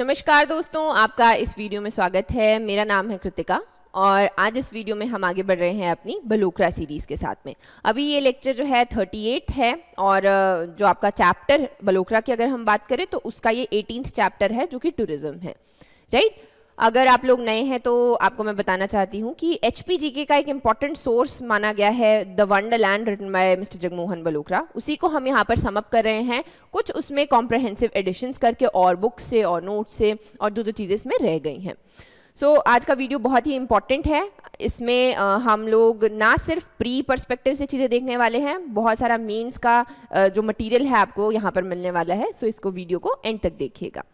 नमस्कार दोस्तों आपका इस वीडियो में स्वागत है मेरा नाम है कृतिका और आज इस वीडियो में हम आगे बढ़ रहे हैं अपनी बलूकरा सीरीज़ के साथ में अभी ये लेक्चर जो है 38 है और जो आपका चैप्टर बलूकरा की अगर हम बात करें तो उसका ये एटीनथ चैप्टर है जो कि टूरिज़्म है राइट अगर आप लोग नए हैं तो आपको मैं बताना चाहती हूँ कि एच का एक इम्पॉर्टेंट सोर्स माना गया है the land written by mister Jagmohan Balokra उसी को हम यहाँ पर समअप कर रहे हैं कुछ उसमें कॉम्प्रहेंसिव एडिशंस करके और बुक से और नोट से और जो जो चीज़ें इसमें रह गई हैं सो so, आज का वीडियो बहुत ही इम्पॉर्टेंट है इसमें आ, हम लोग ना सिर्फ प्री परस्पेक्टिव से चीज़ें देखने वाले हैं बहुत सारा मीन्स का आ, जो मटीरियल है आपको यहाँ पर मिलने वाला है सो so इसको वीडियो को एंड तक देखिएगा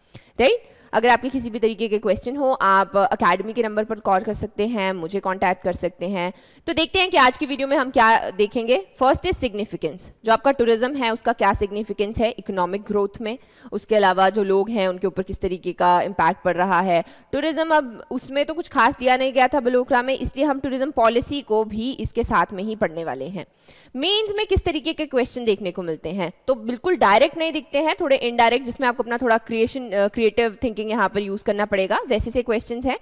राइट अगर आपके किसी भी तरीके के क्वेश्चन हो आप अकेडमी uh, के नंबर पर कॉल कर सकते हैं मुझे कॉन्टैक्ट कर सकते हैं तो देखते हैं कि आज की वीडियो में हम क्या देखेंगे फर्स्ट इज सिग्निफिकेंस जो आपका टूरिज्म है उसका क्या सिग्निफिकेंस है इकोनॉमिक ग्रोथ में उसके अलावा जो लोग हैं उनके ऊपर किस तरीके का इम्पैक्ट पड़ रहा है टूरिज्म अब उसमें तो कुछ खास दिया नहीं गया था बलोकरा में इसलिए हम टूरिज्म पॉलिसी को भी इसके साथ में ही पढ़ने वाले हैं मेंस में किस तरीके के क्वेश्चन देखने को मिलते हैं तो बिल्कुल डायरेक्ट नहीं दिखते हैं थोड़े इनडायरेक्ट जिसमें आपको अपना थोड़ा क्रिएशन क्रिएटिव थिंकिंग यहाँ पर यूज करना पड़ेगा वैसे से क्वेश्चन है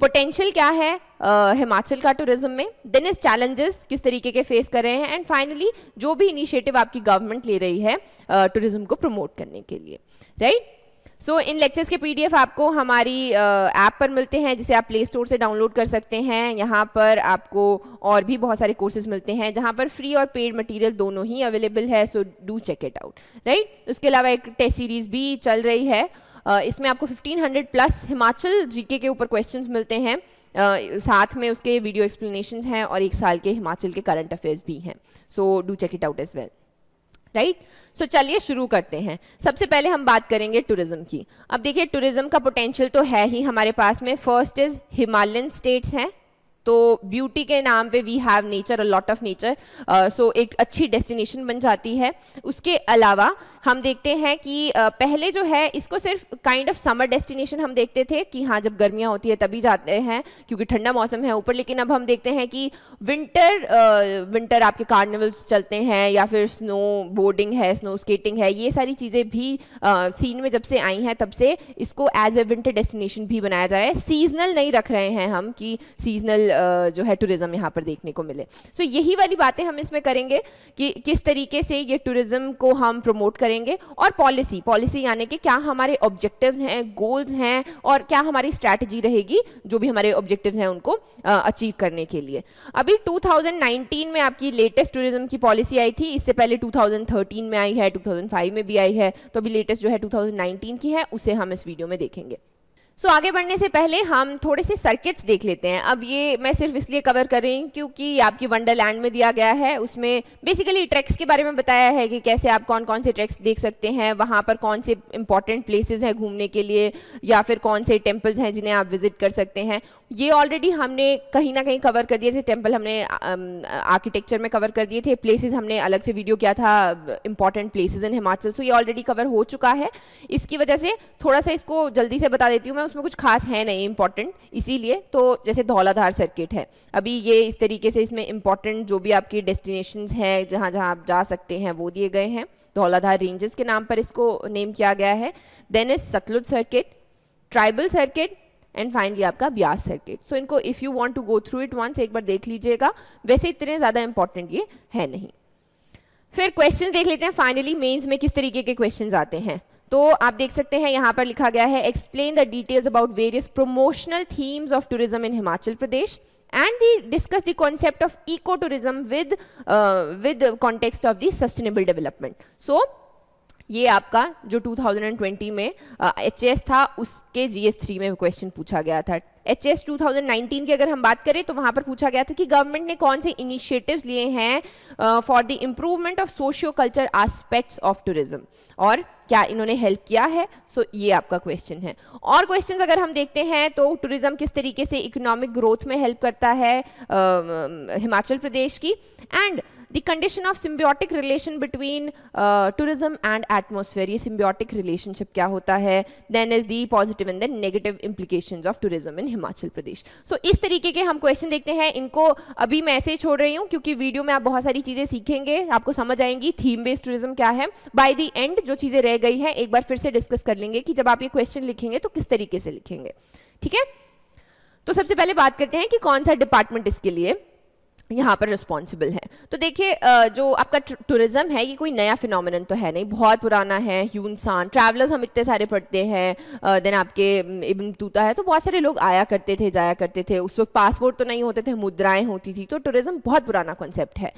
पोटेंशियल क्या है uh, हिमाचल का टूरिज्म में देन इस चैलेंजेस किस तरीके के फेस कर रहे हैं एंड फाइनली जो भी इनिशिएटिव आपकी गवर्नमेंट ले रही है टूरिज्म uh, को प्रमोट करने के लिए right right? So in lectures के पीडीएफ आपको हमारी ऐप पर मिलते हैं जिसे आप प्ले स्टोर से डाउनलोड कर सकते हैं यहाँ पर आपको और भी बहुत सारे कोर्सेज मिलते हैं जहाँ पर फ्री और पेड मटेरियल दोनों ही अवेलेबल है so do check it out right उसके अलावा एक टेस्ट सीरीज भी चल रही है uh, इसमें आपको 1500 प्लस हिमाचल जीके के ऊपर क्वेश्चंस मिलते हैं uh, साथ में उसके वीडियो एक्सप्लेनेशन हैं और एक साल के हिमाचल के करंट अफेयर्स भी हैं so do check it out as well right right? So so, चलिए शुरू करते हैं सबसे पहले हम बात करेंगे टूरिज्म की अब देखिए टूरिज्म का पोटेंशियल तो है ही हमारे पास में फर्स्ट इज हिमालयन स्टेट्स हैं तो ब्यूटी के नाम पे we have nature a lot of nature so एक अच्छी डेस्टिनेशन बन जाती है उसके अलावा हम देखते हैं कि uh, पहले जो है इसको सिर्फ काइंड ऑफ समर डेस्टिनेशन हम देखते थे कि हाँ जब गर्मियाँ होती है तभी जाते हैं क्योंकि ठंडा मौसम है ऊपर लेकिन अब हम देखते हैं कि विंटर विंटर uh, आपके कार्निवल्स चलते हैं या फिर स्नो बोर्डिंग है स्नो स्केटिंग है ये सारी चीज़ें भी सीन uh, में जब से आई हैं तब से इसको एज ए विंटर डेस्टिनेशन भी बनाया जा रहा है सीजनल नहीं रख रहे हैं हम कि सीजनल जो है टूरिज्म यहाँ पर देखने को मिले सो so, यही वाली बातें हम इसमें करेंगे कि किस तरीके से ये टूरिज्म को हम प्रमोट करेंगे और पॉलिसी पॉलिसी यानी कि क्या हमारे ऑब्जेक्टिव हैं गोल्स हैं और क्या हमारी स्ट्रैटेजी रहेगी जो भी हमारे ऑब्जेक्टिव हैं उनको अचीव करने के लिए अभी टू में आपकी लेटेस्ट टूरिज्म की पॉलिसी आई थी इससे पहले टू में आई है टू में भी आई है तो अभी लेटेस्ट जो है टू की है उसे हम इस वीडियो में देखेंगे सो so, आगे बढ़ने से पहले हम थोड़े से सर्किट्स देख लेते हैं अब ये मैं सिर्फ इसलिए कवर कर रही हूँ क्योंकि आपकी वंडरलैंड में दिया गया है उसमें बेसिकली ट्रैक्स के बारे में बताया है कि कैसे आप कौन कौन से ट्रैक्स देख सकते हैं वहाँ पर कौन से इंपॉर्टेंट प्लेसेस हैं घूमने के लिए या फिर कौन से टेम्पल्स हैं जिन्हें आप विजिट कर सकते हैं ये ऑलरेडी हमने कहीं ना कहीं कवर कर दिए थे टेम्पल हमने आर्किटेक्चर में कवर कर दिए थे प्लेसेस हमने अलग से वीडियो किया था important places in Himachal so ये ऑलरेडी कवर हो चुका है इसकी वजह से थोड़ा सा इसको जल्दी से बता देती हूँ मैं उसमें कुछ खास है नहीं इंपॉर्टेंट इसीलिए तो जैसे धौलाधार सर्किट है अभी ये इस तरीके से इसमें इंपॉर्टेंट जो भी आपकी डेस्टिनेशन हैं जहाँ जहाँ आप जा सकते हैं वो दिए गए हैं धौलाधार रेंजेस के नाम पर इसको नेम किया गया है then is Sutlej circuit tribal circuit and finally आपका ब्याज सर्किट सो इनको if you want to go through it once एक बार देख लीजिएगा वैसे इतने ज़्यादा इंपॉर्टेंट ये है नहीं फिर क्वेश्चन देख लेते हैं फाइनली मेन्स में किस तरीके के क्वेश्चन आते हैं तो आप देख सकते हैं यहाँ पर लिखा गया है explain the details about various promotional themes of tourism in Himachal Pradesh and the discuss the concept of eco tourism with with context of of sustainable development so ये आपका जो 2020 में एच uh, था उसके जी एस थ्री में question पूछा गया था एच एस की अगर हम बात करें तो वहां पर पूछा गया था कि गवर्नमेंट ने कौन से इनिशिएटिव्स लिए हैं for the improvement of socio culture aspects of tourism और क्या इन्होंने हेल्प किया है सो so, ये आपका क्वेश्चन है और क्वेश्चन अगर हम देखते हैं तो टूरिज्म किस तरीके से इकोनॉमिक ग्रोथ में हेल्प करता है uh, हिमाचल प्रदेश की and the condition of symbiotic relation between uh, tourism and atmosphere ये symbiotic relationship क्या होता है then is the positive and then negative implications of tourism in Himachal Pradesh so इस तरीके के हम question देखते हैं इनको अभी मैं ऐसे छोड़ रही हूँ क्योंकि वीडियो में आप बहुत सारी चीज़ें सीखेंगे आपको समझ आएंगी थीम बेस्ड टूरिज्म क्या है बाय द एंड जो चीज़ें रह गई हैं एक बार फिर से डिस्कस कर लेंगे कि जब आप ये क्वेश्चन लिखेंगे तो किस तरीके से लिखेंगे ठीक है तो सबसे पहले बात करते हैं कि कौन सा डिपार्टमेंट इसके लिए यहाँ पर रिस्पॉन्सिबल है तो देखिए जो आपका टूरिज्म है ये कोई नया फिनमिन तो है नहीं बहुत पुराना है यूनसान ट्रैवलर्स हम इतने सारे पढ़ते हैं देन आपके इबन तूता है तो बहुत सारे लोग आया करते थे जाया करते थे उस वक्त पासपोर्ट तो नहीं होते थे मुद्राएं होती थी तो टूरिज्म बहुत पुराना कॉन्सेप्ट है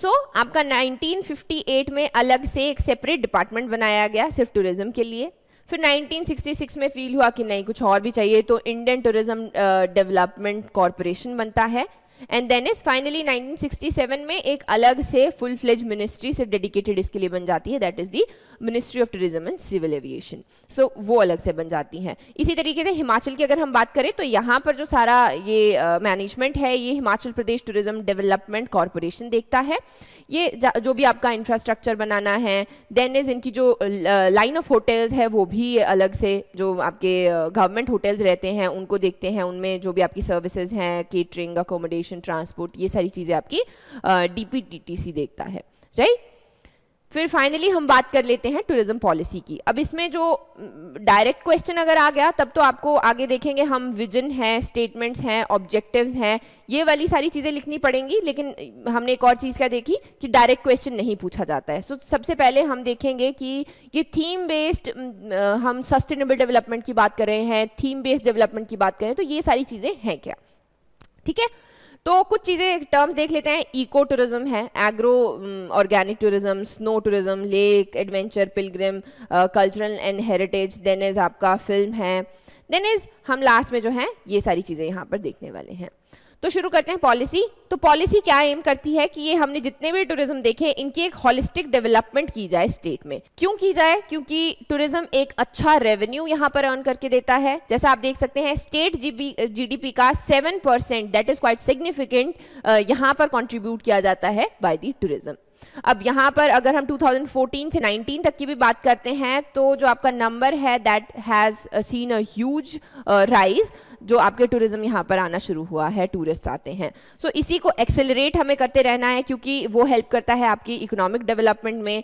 सो so, आपका 1958 में अलग से एक सेपरेट डिपार्टमेंट बनाया गया सिर्फ टूरिज्म के लिए फिर 1966 में फील हुआ कि नहीं कुछ और भी चाहिए तो इंडियन टूरिज्म डेवलपमेंट कॉरपोरेशन बनता है एंड देन इज फाइनली 1967 में एक अलग से फुल फ्लेज मिनिस्ट्री से डेडिकेटेड इसके लिए बन जाती है that is the ministry of tourism and civil aviation so वो अलग से बन जाती हैं इसी तरीके से हिमाचल की अगर हम बात करें तो यहाँ पर जो सारा ये मैनेजमेंट uh, है ये Himachal Pradesh tourism development corporation देखता है ये जो भी आपका इंफ्रास्ट्रक्चर बनाना है देन इज इनकी जो लाइन ऑफ होटल्स है वो भी अलग से जो आपके गवर्नमेंट होटल्स रहते हैं उनको देखते हैं उनमें जो भी आपकी सर्विसेज हैं केटरिंग अकोमोडेशन एजुकेशन ट्रांसपोर्ट ये सारी चीज़ें आपकी डीपीटीटीसी uh, देखता है राइट फिर फाइनली हम बात कर लेते हैं टूरिज्म पॉलिसी की अब इसमें जो डायरेक्ट क्वेश्चन अगर आ गया तब तो आपको आगे देखेंगे हम विजन है स्टेटमेंट्स हैं ऑब्जेक्टिव्स हैं ये वाली सारी चीज़ें लिखनी पड़ेंगी लेकिन हमने एक और चीज़ क्या देखी कि डायरेक्ट क्वेश्चन नहीं पूछा जाता है सो so, सबसे पहले हम देखेंगे कि ये थीम बेस्ड हम सस्टेनेबल डेवलपमेंट की बात कर रहे हैं थीम बेस्ड डेवलपमेंट की बात करें तो ये सारी चीज़ें हैं क्या ठीक है तो कुछ चीज़ें टर्म्स देख लेते हैं इको टूरिज्म है agro organic tourism snow tourism lake adventure pilgrim cultural and heritage then is आपका फिल्म है देन इज़ हम लास्ट में जो है ये सारी चीज़ें यहाँ पर देखने वाले हैं तो शुरू करते हैं पॉलिसी तो पॉलिसी क्या एम करती है कि ये हमने जितने भी टूरिज्म देखे इनकी एक हॉलिस्टिक डेवलपमेंट की जाए स्टेट में क्यों की जाए क्योंकि टूरिज्म एक अच्छा रेवेन्यू यहाँ पर अर्न करके देता है जैसा आप देख सकते हैं स्टेट जीडीपी का seven percent that is quite significant यहाँ पर कॉन्ट्रीब्यूट किया जाता है बाय दी टूरिज्म अब यहाँ पर अगर हम 2014 से 19 तक की भी बात करते हैं तो जो आपका नंबर है that has seen a huge rise जो आपके टूरिज्म यहाँ पर आना शुरू हुआ है टूरिस्ट आते हैं सो so, इसी को एक्सेलरेट हमें करते रहना है क्योंकि वो हेल्प करता है आपकी इकोनॉमिक डेवलपमेंट में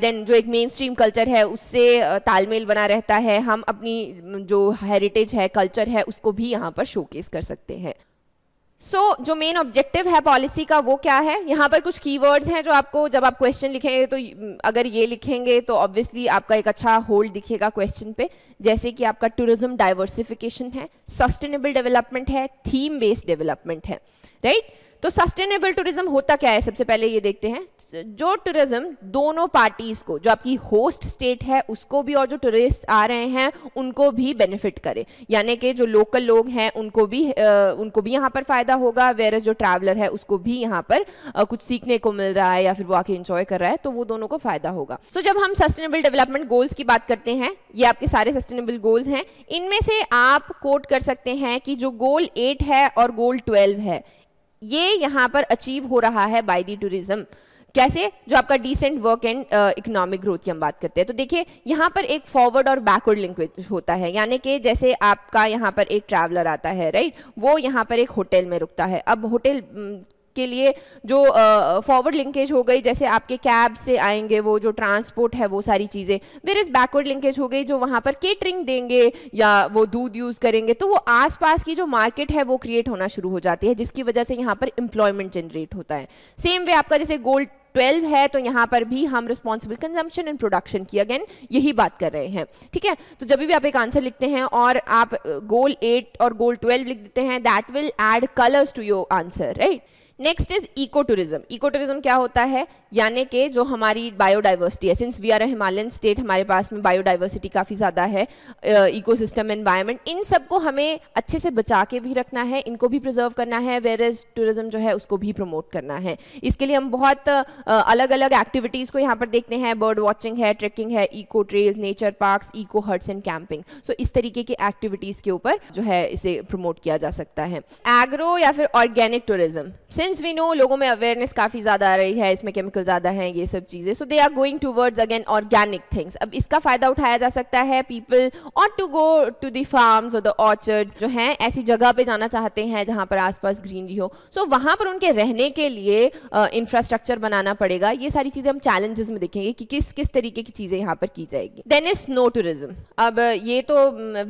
देन uh, जो एक मेन स्ट्रीम कल्चर है उससे uh, तालमेल बना रहता है हम अपनी जो हेरिटेज है कल्चर है उसको भी यहाँ पर शोकेस कर सकते हैं सो so, जो मेन ऑब्जेक्टिव है पॉलिसी का वो क्या है यहाँ पर कुछ कीवर्ड्स हैं जो आपको जब आप क्वेश्चन लिखेंगे तो mm, अगर ये लिखेंगे तो ऑब्वियसली आपका एक अच्छा होल्ड दिखेगा क्वेश्चन पे जैसे कि आपका टूरिज्म डाइवर्सिफिकेशन है सस्टेनेबल डेवलपमेंट है थीम बेस्ड डेवलपमेंट है राइट right? तो सस्टेनेबल टूरिज्म होता क्या है सबसे पहले ये देखते हैं जो टूरिज्म दोनों पार्टीज को जो आपकी होस्ट स्टेट है उसको भी और जो टूरिस्ट आ रहे हैं उनको भी बेनिफिट करे यानी कि जो लोकल लोग हैं उनको भी आ, उनको भी यहाँ पर फायदा होगा वेर जो ट्रैवलर है उसको भी यहाँ पर आ, कुछ सीखने को मिल रहा है या फिर वो आके इंजॉय कर रहा है तो वो दोनों को फायदा होगा सो so, जब हम सस्टेनेबल डेवलपमेंट गोल्स की बात करते हैं ये आपके सारे सस्टेनेबल गोल्स हैं इनमें से आप कोट कर सकते हैं कि जो गोल एट है और गोल ट्वेल्व है ये यहाँ पर अचीव हो रहा है बाय दी टूरिज्म कैसे जो आपका decent work and economic growth की हम बात करते हैं तो देखिए यहाँ पर एक फॉरवर्ड और बैकवर्ड लिंकेज होता है यानी कि जैसे आपका यहाँ पर एक ट्रैवलर आता है राइट वो यहाँ पर एक होटल में रुकता है अब होटल के लिए जो फॉरवर्ड लिंकेज हो गई जैसे आपके कैब से आएंगे वो जो ट्रांसपोर्ट है वो सारी चीज़ें वेर इज़ बैकवर्ड लिंकेज हो गई जो वहाँ पर केटरिंग देंगे या वो दूध यूज़ करेंगे तो वो आसपास की जो मार्केट है वो क्रिएट होना शुरू हो जाती है जिसकी वजह से यहाँ पर एम्प्लॉयमेंट जनरेट होता है सेम वे आपका जैसे गोल्ड 12 है तो यहाँ पर भी हम रिस्पॉन्सिबल कंजम्पशन एंड प्रोडक्शन की अगेन यही बात कर रहे हैं ठीक है तो जब भी आप एक आंसर लिखते हैं और आप गोल 8 और गोल 12 लिख देते हैं that will add colours to your answer right next is eco tourism eco tourism क्या होता है यानी कि जो हमारी बायोडाइवर्सिटी है since we are a Himalayan state हमारे पास में बायोडाइवर्सिटी काफ़ी ज़्यादा है इकोसिस्टम एनवायरनमेंट इन सब को हमें अच्छे से बचा के भी रखना है इनको भी प्रिजर्व करना है वेर एज टूरिज़्म जो है उसको भी प्रमोट करना है इसके लिए हम बहुत uh, अलग अलग एक्टिविटीज़ को यहाँ पर देखते हैं बर्ड वॉचिंग है ट्रेकिंग है eco trails nature parks eco huts and camping so इस तरीके की एक्टिविटीज़ के ऊपर जो है इसे प्रमोट किया जा सकता है एग्रो या फिर organic tourism since we know लोगों में अवेयरनेस काफ़ी ज़्यादा आ रही है इसमें केमिकल केमिकल ज़्यादा हैं ये सब चीज़ें so they are going towards again organic things अब इसका फ़ायदा उठाया जा सकता है पीपल और to go to the farms और द ऑर्चर्ड जो हैं ऐसी जगह पे जाना चाहते हैं जहाँ पर आसपास ग्रीनरी हो सो so, वहाँ पर उनके रहने के लिए इंफ्रास्ट्रक्चर uh, बनाना पड़ेगा ये सारी चीज़ें हम चैलेंजेस में देखेंगे कि किस किस तरीके की चीज़ें यहाँ पर की जाएगी देन इज स्नो टूरिज्म अब ये तो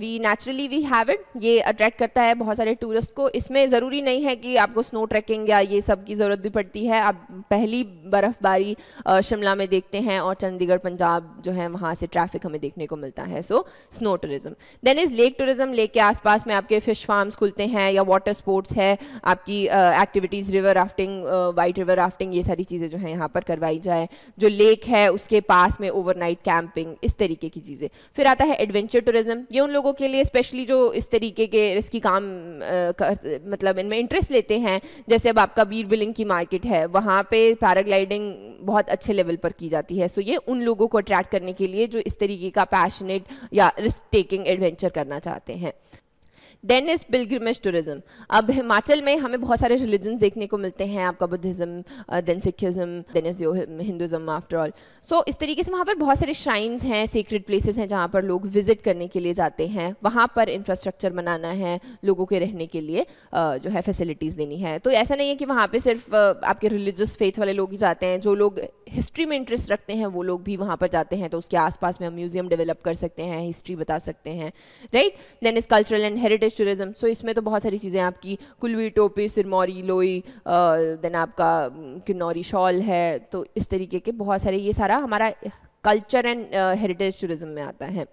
we naturally we have it ये अट्रैक्ट करता है बहुत सारे टूरिस्ट को इसमें ज़रूरी नहीं है कि आपको स्नो ट्रैकिंग या ये सब की ज़रूरत भी पड़ती है आप पहली बर्फ़ बर्फ़बारी शिमला में देखते हैं और चंडीगढ़ पंजाब जो है वहाँ से ट्रैफिक हमें देखने को मिलता है so snow tourism then is lake tourism lake के आसपास में आपके फ़िश फार्म्स खुलते हैं या वाटर स्पोर्ट्स है आपकी activities river rafting white river rafting ये सारी चीज़ें जो है यहाँ पर करवाई जाए जो लेक है उसके पास में ओवरनाइट कैंपिंग इस तरीके की चीज़ें फिर आता है एडवेंचर टूरिज्म ये उन लोगों के लिए स्पेशली जो इस तरीके के रिस्की काम कर, मतलब इनमें इंटरेस्ट लेते हैं जैसे अब आपका बीर बिलिंग की मार्केट है वहाँ पे पैराग्लाइडिंग बहुत अच्छे लेवल पर की जाती है सो so ये उन लोगों को अट्रैक्ट करने के लिए जो इस तरीके का पैशनेट या रिस्क टेकिंग एडवेंचर करना चाहते हैं देन इज पिलग्रिमेज टूरिज्म अब हिमाचल में हमें बहुत सारे रिलीजन देखने को मिलते हैं आपका Buddhism then Sikhism then is your Hinduism after all so इस तरीके से वहाँ पर बहुत सारे श्राइन्स हैं सीक्रेट प्लेसेस हैं जहाँ पर लोग विजिट करने के लिए जाते हैं वहाँ पर इंफ्रास्ट्रक्चर बनाना है लोगों के रहने के लिए uh, जो है फैसिलिटीज़ देनी है तो ऐसा नहीं है कि वहाँ पर सिर्फ uh, आपके रिलीजियस फेथ वाले लोग ही जाते हैं जो लोग हिस्ट्री में इंटरेस्ट रखते हैं वो लोग भी वहाँ पर जाते हैं तो उसके आसपास में हम म्यूज़ियम डेवलप कर सकते हैं हिस्ट्री बता सकते हैं right then is cultural and heritage heritage tourism so इसमें तो बहुत सारी चीज़ें आपकी कुलवी टोपी सिरमौरी लोई देन आपका किन्नौरी शॉल है तो इस तरीके के बहुत सारे ये सारा हमारा कल्चर एंड हेरिटेज टूरिज्म में आता है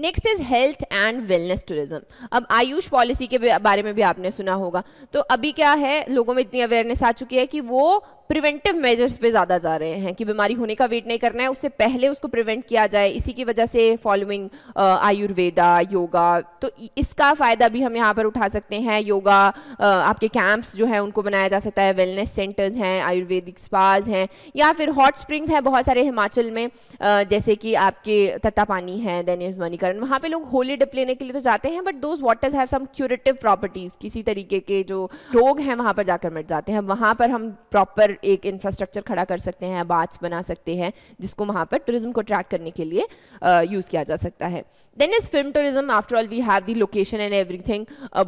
next is health and wellness tourism अब आयुष पॉलिसी के बारे में भी आपने सुना होगा तो अभी क्या है लोगों में इतनी अवेयरनेस आ चुकी है कि वो प्रिवेंटिव मेजर्स पे ज़्यादा जा रहे हैं कि बीमारी होने का वेट नहीं करना है उससे पहले उसको प्रिवेंट किया जाए इसी की वजह से फॉलोइंग आयुर्वेदा योगा तो इसका फ़ायदा भी हम यहाँ पर उठा सकते हैं योगा आपके कैंप्स जो हैं उनको बनाया जा सकता है वेलनेस सेंटर्स हैं आयुर्वेदिक स्पाज हैं या फिर हॉट स्प्रिंग्स हैं बहुत सारे हिमाचल में जैसे कि आपके तत्ता पानी है देन मनिका उदाहरण वहाँ पे लोग होली डिप लेने के लिए तो जाते हैं but those waters have some curative properties किसी तरीके के जो रोग हैं वहाँ पर जाकर मिट जाते हैं वहाँ पर हम प्रॉपर एक इंफ्रास्ट्रक्चर खड़ा कर सकते हैं बाथ बना सकते हैं जिसको वहाँ पर टूरिज्म को अट्रैक्ट करने के लिए यूज़ किया जा सकता है then is film tourism after all we have the location and every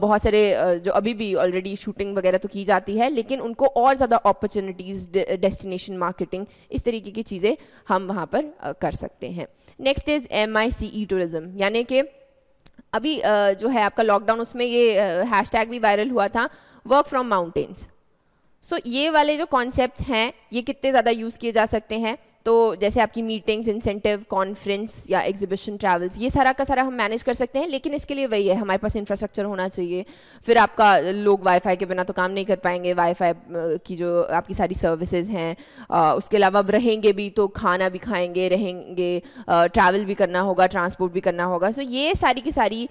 बहुत सारे uh, जो अभी भी ऑलरेडी शूटिंग वगैरह तो की जाती है लेकिन उनको और ज़्यादा अपॉर्चुनिटीज़ डेस्टिनेशन मार्केटिंग इस तरीके की चीज़ें हम वहाँ पर uh, कर सकते हैं next is M I C E tourism यानी कि अभी जो है आपका लॉकडाउन उसमें ये हैशटैग भी वायरल हुआ था वर्क फ्रॉम माउंटेन्स सो ये वाले जो कॉन्सेप्ट हैं ये कितने ज़्यादा यूज़ किए जा सकते हैं तो जैसे आपकी मीटिंग्स इंसेंटिव कॉन्फ्रेंस या एग्जीबिशन ट्रैवल्स ये सारा का सारा हम मैनेज कर सकते हैं लेकिन इसके लिए वही है हमारे पास इंफ्रास्ट्रक्चर होना चाहिए फिर आपका लोग वाईफाई के बिना तो काम नहीं कर पाएंगे वाईफाई की जो आपकी सारी सर्विसेज हैं उसके अलावा अब रहेंगे भी तो खाना भी खाएंगे रहेंगे ट्रैवल भी करना होगा ट्रांसपोर्ट भी करना होगा सो ये सारी की सारी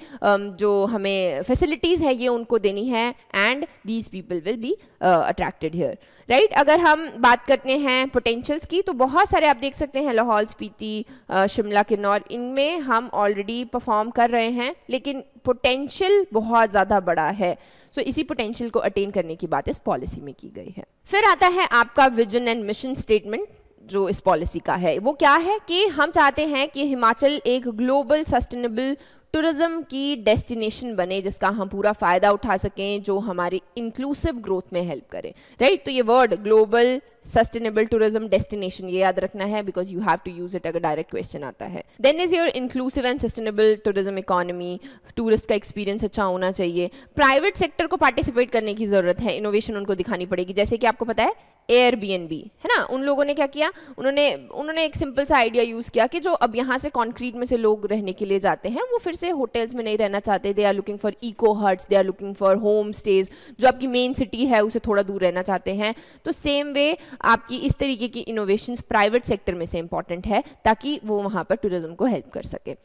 जो हमें फैसिलिटीज़ है ये उनको देनी है and these people will be attracted here right अगर हम बात करते हैं पोटेंशियल्स की तो बहुत सारे आप देख सकते हैं लाहौल स्पीति शिमला किन्नौर इनमें हम ऑलरेडी परफॉर्म कर रहे हैं लेकिन पोटेंशियल बहुत ज़्यादा बड़ा है सो so, इसी पोटेंशियल को अटेन करने की बात इस पॉलिसी में की गई है फिर आता है आपका विजन एंड मिशन स्टेटमेंट जो इस पॉलिसी का है वो क्या है कि हम चाहते हैं कि हिमाचल एक ग्लोबल सस्टेनेबल टूरिज्म की डेस्टिनेशन बने जिसका हम पूरा फ़ायदा उठा सकें जो हमारी इंक्लूसिव ग्रोथ में हेल्प करे राइट तो ये word global sustainable tourism destination ये याद रखना है because you have to use it अगर डायरेक्ट क्वेश्चन आता है then is your inclusive and sustainable tourism economy tourist का एक्सपीरियंस अच्छा होना चाहिए प्राइवेट सेक्टर को पार्टिसिपेट करने की ज़रूरत है इनोवेशन उनको दिखानी पड़ेगी जैसे कि आपको पता है एयरबीएनबी है ना उन लोगों ने क्या किया उन्होंने उन्होंने एक सिंपल सा आइडिया यूज़ किया कि जो अब यहाँ से कॉन्क्रीट में से लोग रहने के लिए जाते हैं वो फिर से होटल्स में नहीं रहना चाहते they are looking for eco huts they are looking for home stays जो आपकी मेन सिटी है उसे थोड़ा दूर रहना चाहते हैं तो सेम वे आपकी इस तरीके की इनोवेशन प्राइवेट सेक्टर में से इंपॉर्टेंट है ताकि वो वहाँ पर टूरिज्म को हेल्प कर सके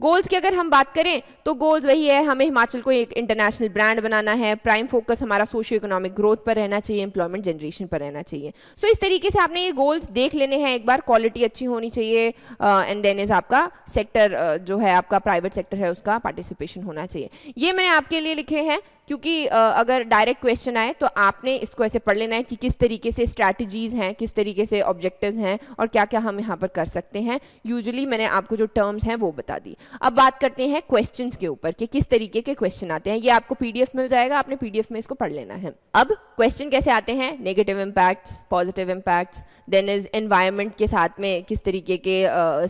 गोल्स की अगर हम बात करें तो गोल्स वही है हमें हिमाचल को एक इंटरनेशनल ब्रांड बनाना है प्राइम फोकस हमारा सोशो इकोनॉमिक ग्रोथ पर रहना चाहिए एम्प्लॉयमेंट जनरेशन पर रहना चाहिए सो so, इस तरीके से आपने ये गोल्स देख लेने हैं एक बार क्वालिटी अच्छी होनी चाहिए एंड देन इज आपका सेक्टर uh, जो है आपका प्राइवेट सेक्टर है उसका पार्टिसिपेशन होना चाहिए ये मैंने आपके लिए लिखे हैं क्योंकि अगर डायरेक्ट क्वेश्चन आए तो आपने इसको ऐसे पढ़ लेना है कि किस तरीके से स्ट्रैटेजीज़ हैं किस तरीके से ऑब्जेक्टिव्स हैं और क्या क्या हम यहाँ पर कर सकते हैं यूजली मैंने आपको जो टर्म्स हैं वो बता दी अब बात करते हैं क्वेश्चन के ऊपर कि किस तरीके के क्वेश्चन आते हैं ये आपको पीडीएफ मिल जाएगा आपने पीडीएफ में इसको पढ़ लेना है अब क्वेश्चन कैसे आते हैं negative impacts positive impacts then is environment के साथ में किस तरीके के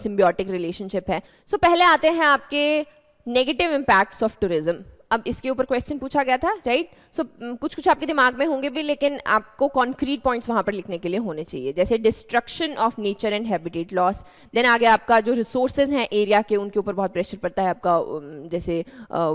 सिम्बियोटिक uh, रिलेशनशिप है सो so, पहले आते हैं आपके नेगेटिव इम्पैक्ट्स ऑफ टूरिज्म अब इसके ऊपर क्वेश्चन पूछा गया था right right? So so, mm, कुछ कुछ आपके दिमाग में होंगे भी लेकिन आपको कॉन्क्रीट पॉइंट्स वहाँ पर लिखने के लिए होने चाहिए जैसे destruction of nature and habitat loss then आगे आपका जो रिसोर्सेज हैं एरिया के उनके ऊपर बहुत प्रेशर पड़ता है आपका जैसे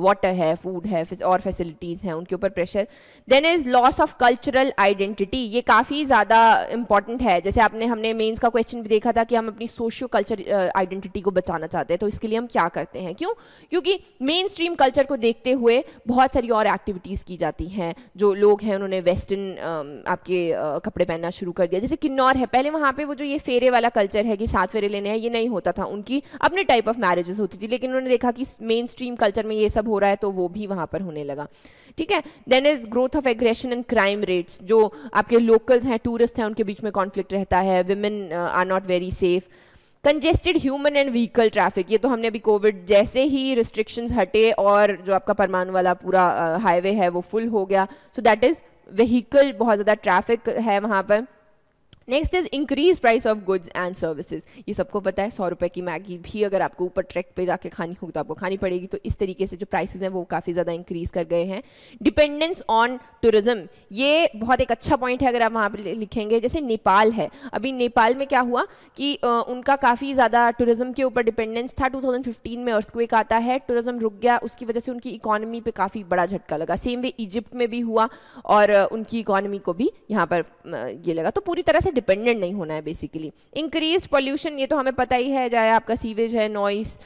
वाटर है फूड है और फैसिलिटीज़ हैं उनके ऊपर pressure then is loss of cultural identity ये काफ़ी ज़्यादा इंपॉर्टेंट है जैसे आपने हमने मेन्स का क्वेश्चन भी देखा था कि हम अपनी सोशियो कल्चर आइडेंटिटी को बचाना चाहते हैं तो इसके लिए हम क्या करते हैं क्यों क्योंकि मेन स्ट्रीम कल्चर को देखते हुए बहुत सारी और एक्टिविटीज़ की जाती हैं हैं जो लोग हैं उन्होंने वेस्टर्न आपके कपड़े पहनना शुरू कर दिया जैसे किन्नौर है पहले वहाँ पे वो जो ये फेरे वाला कल्चर है कि सात फेरे लेने हैं ये नहीं होता था उनकी अपने टाइप ऑफ मैरिजेस होती थी लेकिन उन्होंने देखा कि मेन स्ट्रीम कल्चर में ये सब हो रहा है तो वो भी वहाँ पर होने लगा ठीक है then is growth of aggression and crime rates जो आपके लोकल्स हैं टूरिस्ट हैं उनके बीच में कॉन्फ्लिक्ट रहता है women are not very safe congested human and vehicle traffic ये तो हमने अभी कोविड जैसे ही रिस्ट्रिक्शंस हटे और जो आपका परमान वाला पूरा हाईवे है वो फुल हो गया सो दैट इज़ व्हीकल बहुत ज़्यादा ट्रैफिक है वहाँ पर next is increase price of goods and services ये सबको पता है सौ रुपए की मैगी भी अगर आपको ऊपर ट्रैक पे जाके खानी होगी तो आपको खानी पड़ेगी तो इस तरीके से जो प्राइसेज हैं वो काफ़ी ज़्यादा इंक्रीज कर गए हैं डिपेंडेंस ऑन टूरिज्म ये बहुत एक अच्छा पॉइंट है अगर आप वहाँ पर लिखेंगे जैसे नेपाल है अभी नेपाल में क्या हुआ कि उनका काफ़ी ज़्यादा टूरिज्म के ऊपर डिपेंडेंस था टू में अर्थक्वेक आता है टूरिज्म रुक गया उसकी वजह से उनकी इकोनॉमी पर काफ़ी बड़ा झटका लगा सेम वे इजिप्ट में भी हुआ और उनकी इकोनॉमी को भी यहाँ पर ये लगा तो पूरी तरह से डिपेंडेंट नहीं होना है बेसिकली इंक्रीज पॉल्यूशन ये तो हमें पता ही है चाहे आपका सीवेज है नॉइस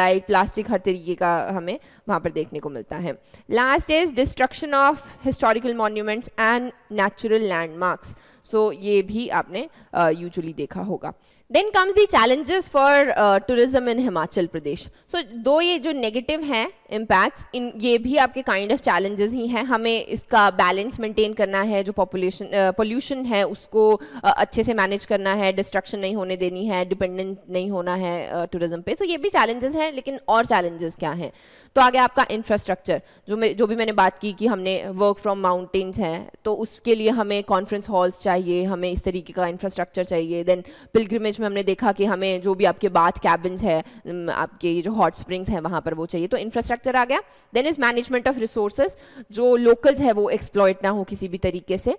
लाइट प्लास्टिक हर तरीके का हमें वहाँ पर देखने को मिलता है last is destruction of historical monuments and natural landmarks so ये भी आपने यूजली uh, देखा होगा then comes the challenges for tourism in Himachal Pradesh so दो ये जो नेगेटिव हैं इम्पैक्ट्स इन ये भी आपके काइंड ऑफ चैलेंजेस ही हैं हमें इसका बैलेंस मेंटेन करना है जो पॉपुलेशन पोल्यूशन uh, है उसको uh, अच्छे से मैनेज करना है डिस्ट्रक्शन नहीं होने देनी है डिपेंडेंट नहीं होना है टूरिज्म uh, पे तो so, ये भी चैलेंजेस हैं लेकिन और चैलेंजेस क्या हैं तो आ गया आपका इंफ्रास्ट्रक्चर जो मैं जो भी मैंने बात की कि हमने वर्क फ्रॉम माउंटेन्स हैं तो उसके लिए हमें कॉन्फ्रेंस हॉल्स चाहिए हमें इस तरीके का इंफ्रास्ट्रक्चर चाहिए देन पिलग्रिमेज में हमने देखा कि हमें जो भी आपके बाथ कैबिन्स है आपके ये जो हॉट स्प्रिंग्स हैं वहाँ पर वो चाहिए तो इंफ्रास्ट्रक्चर आ गया then is management of resources जो लोकल्स है वो एक्सप्लॉयट ना हो किसी भी तरीके से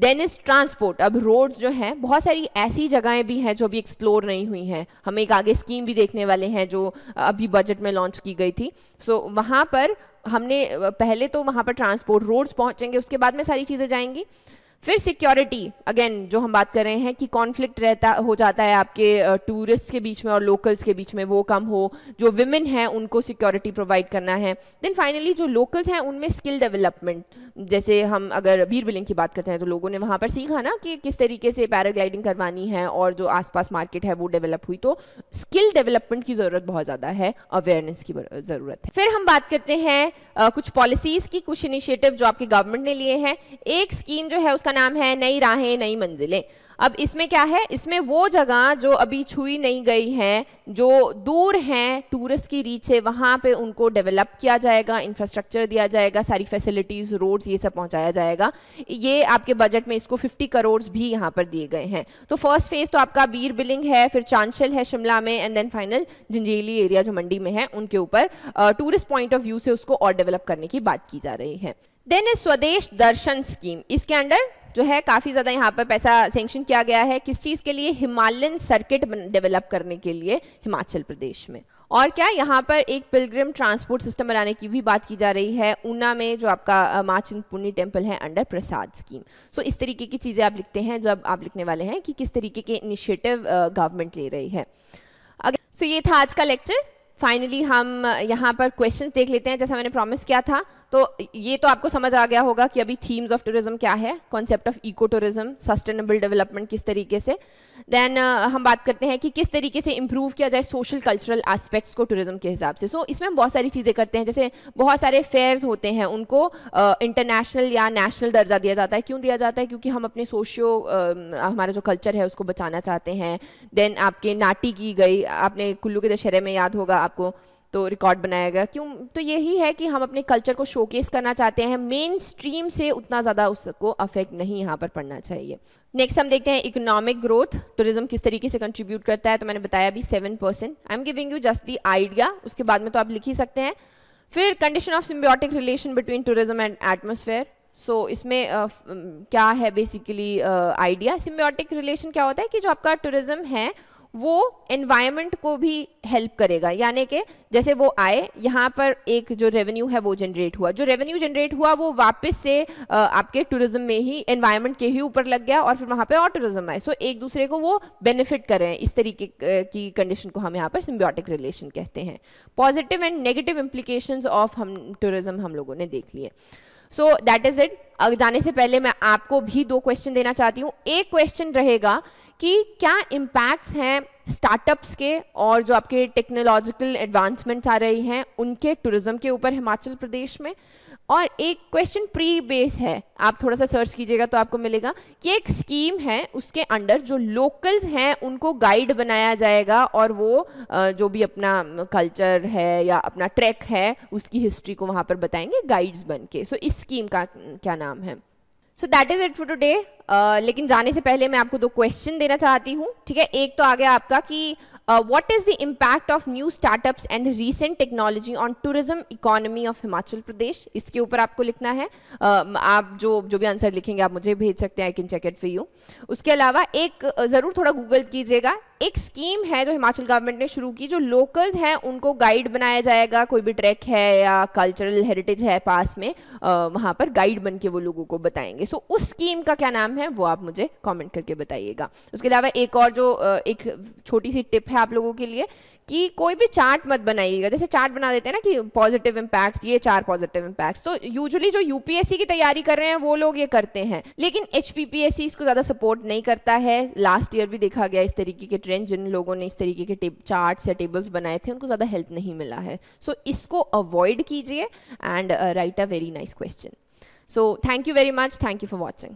देन इज ट्रांसपोर्ट अब रोड्स जो हैं बहुत सारी ऐसी जगहें भी हैं जो अभी एक्सप्लोर नहीं हुई हैं हम एक आगे स्कीम भी देखने वाले हैं जो अभी बजट में लॉन्च की गई थी सो so, वहाँ पर हमने पहले तो वहाँ पर ट्रांसपोर्ट रोड्स पहुँचेंगे उसके बाद में सारी चीज़ें जाएंगी फिर सिक्योरिटी अगेन जो हम बात कर रहे हैं कि कॉन्फ्लिक्ट रहता हो जाता है आपके टूरिस्ट के बीच में और लोकल्स के बीच में वो कम हो जो विमेन हैं उनको सिक्योरिटी प्रोवाइड करना है देन फाइनली जो लोकल्स हैं उनमें स्किल डेवलपमेंट जैसे हम अगर बीर बिलिंग की बात करते हैं तो लोगों ने वहाँ पर सीखा ना कि किस तरीके से पैराग्लाइडिंग करवानी है और जो आसपास मार्केट है वो डेवलप हुई तो स्किल डेवलपमेंट की ज़रूरत बहुत ज़्यादा है अवेयरनेस की ज़रूरत है फिर हम बात करते हैं कुछ पॉलिसीज़ की कुछ इनिशिएटिव जो आपके गवर्नमेंट ने लिए हैं एक स्कीम जो है उसका का नाम है नई राहें नई मंजिलें अब इसमें क्या है इसमें वो जगह जो अभी छुई नहीं गई है जो दूर हैं टूरिस्ट की रीच से वहाँ पे उनको डेवलप किया जाएगा इंफ्रास्ट्रक्चर दिया जाएगा सारी फैसिलिटीज़ रोड्स ये सब पहुँचाया जाएगा ये आपके बजट में इसको 50 करोड़ भी यहाँ पर दिए गए हैं तो फर्स्ट फेज़ तो आपका बीर बिलिंग है फिर चांचल है शिमला में and then final Janjehli area जो मंडी में है उनके ऊपर टूरिस्ट पॉइंट ऑफ व्यू से उसको और डेवलप करने की बात की जा रही है देन इज स्वदेश दर्शन स्कीम इसके अंडर जो है काफ़ी ज़्यादा यहाँ पर पैसा सेंक्शन किया गया है किस चीज़ के लिए हिमालयन सर्किट डेवलप करने के लिए हिमाचल प्रदेश में और क्या यहाँ पर एक पिलग्रिम ट्रांसपोर्ट सिस्टम बनाने की भी बात की जा रही है ऊना में जो आपका माचिन पुण्य टेम्पल है अंडर प्रसाद स्कीम सो इस तरीके की चीज़ें आप लिखते हैं जब आप लिखने वाले हैं कि किस तरीके के इनिशिएटिव गवर्नमेंट ले रही है अगर सो ये था आज का लेक्चर फाइनली हम यहाँ पर क्वेश्चंस देख लेते हैं जैसा मैंने प्रॉमिस किया था तो ये तो आपको समझ आ गया होगा कि अभी थीम्स ऑफ टूरिज्म क्या है concept of eco tourism sustainable development किस तरीके से देन uh, हम बात करते हैं कि किस तरीके से इम्प्रूव किया जाए सोशल कल्चरल एस्पेक्ट्स को टूरिज्म के हिसाब से सो so, इसमें हम बहुत सारी चीज़ें करते हैं जैसे बहुत सारे फेयर्स होते हैं उनको इंटरनेशनल uh, या नेशनल दर्जा दिया जाता है क्यों दिया जाता है क्योंकि हम अपने सोशियो uh, um, हमारा जो कल्चर है उसको बचाना चाहते हैं देन आपके नाटी की गई आपने कुल्लू के दशहरे में याद होगा आपको तो रिकॉर्ड बनाया गया क्यों तो यही है कि हम अपने कल्चर को शोकेस करना चाहते हैं मेन स्ट्रीम से उतना ज़्यादा उसको अफेक्ट नहीं यहाँ पर पड़ना चाहिए नेक्स्ट हम देखते हैं इकोनॉमिक ग्रोथ टूरिज्म किस तरीके से कंट्रीब्यूट करता है तो मैंने बताया अभी seven percent I am giving you just the idea उसके बाद में तो आप लिख ही सकते हैं फिर condition of symbiotic relation between tourism and atmosphere so इसमें uh, क्या है बेसिकली आइडिया सिम्बियोटिक रिलेशन क्या होता है कि जो आपका टूरिज्म है वो एनवायरमेंट को भी हेल्प करेगा यानी कि जैसे वो आए यहाँ पर एक जो रेवेन्यू है वो जनरेट हुआ जो रेवेन्यू जनरेट हुआ वो वापस से आपके टूरिज्म में ही एनवायरमेंट के ही ऊपर लग गया और फिर वहाँ पे और टूरिज्म आए सो एक दूसरे को वो बेनिफिट कर रहे हैं इस तरीके की कंडीशन को हम यहाँ पर सिम्बियोटिक रिलेशन कहते हैं positive and negative implication of हम टूरिज्म हम लोगों ने देख लिए सो दैट इज़ इट जाने से पहले मैं आपको भी दो क्वेश्चन देना चाहती हूँ एक क्वेश्चन रहेगा कि क्या इम्पैक्ट्स हैं स्टार्टअप्स के और जो आपके टेक्नोलॉजिकल एडवांसमेंट्स आ रही हैं उनके टूरिज्म के ऊपर हिमाचल प्रदेश में और एक क्वेश्चन प्री बेस है आप थोड़ा सा सर्च कीजिएगा तो आपको मिलेगा कि एक स्कीम है उसके अंडर जो लोकल्स हैं उनको गाइड बनाया जाएगा और वो जो भी अपना कल्चर है या अपना ट्रैक है उसकी हिस्ट्री को वहाँ पर बताएंगे गाइड्स बन के सो so, इस स्कीम का क्या नाम है so that is it for today लेकिन जाने से पहले मैं आपको दो क्वेश्चन देना चाहती हूँ ठीक है एक तो आ गया आपका कि what is the impact of new startups and recent technology on tourism economy of Himachal Pradesh इसके ऊपर आपको लिखना है uh, आप जो जो भी आंसर लिखेंगे आप मुझे भेज सकते हैं I can check it for you उसके अलावा एक uh, ज़रूर थोड़ा गूगल कीजिएगा एक स्कीम है जो हिमाचल गवर्नमेंट ने शुरू की जो लोकल्स हैं उनको गाइड बनाया जाएगा कोई भी ट्रैक है या कल्चरल हेरिटेज है पास में वहाँ पर गाइड बन के वो लोगों को बताएंगे सो so, उस स्कीम का क्या नाम है वो आप मुझे कमेंट करके बताइएगा उसके अलावा एक और जो एक छोटी सी टिप है आप लोगों के लिए कि कोई भी चार्ट मत बनाइएगा जैसे चार्ट बना देते हैं ना कि पॉजिटिव इम्पैक्ट्स ये चार पॉजिटिव इम्पैक्ट्स तो यूजुअली जो यूपीएससी की तैयारी कर रहे हैं वो लोग ये करते हैं लेकिन एच इसको ज़्यादा सपोर्ट नहीं करता है लास्ट ईयर भी देखा गया इस तरीके के ट्रेंड जिन लोगों ने इस तरीके के चार्ट या टेबल्स बनाए थे उनको ज़्यादा हेल्प नहीं मिला है सो so, इसको अवॉइड कीजिए and write a very nice question so thank you very much thank you for watching